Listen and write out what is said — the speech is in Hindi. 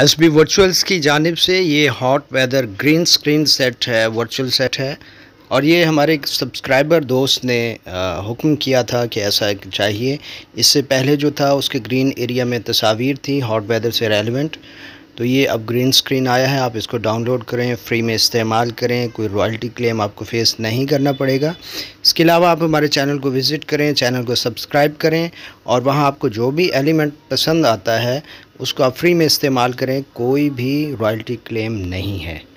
एस बी वर्चुअल्स की जानब से ये hot weather green screen set है वर्चुअल सेट है और ये हमारे एक सब्सक्राइबर दोस्त ने हुक्म किया था कि ऐसा चाहिए इससे पहले जो था उसके ग्रीन एरिया में तस्वीर थी हॉट वेदर से रेलिवेंट तो ये अब ग्रीन स्क्रीन आया है आप इसको डाउनलोड करें फ्री में इस्तेमाल करें कोई रॉयल्टी क्लेम आपको फेस नहीं करना पड़ेगा इसके अलावा आप हमारे चैनल को विज़िट करें चैनल को सब्सक्राइब करें और वहाँ आपको जो भी एलिमेंट पसंद आता है उसको आप फ्री में इस्तेमाल करें कोई भी रॉयल्टी क्लेम नहीं है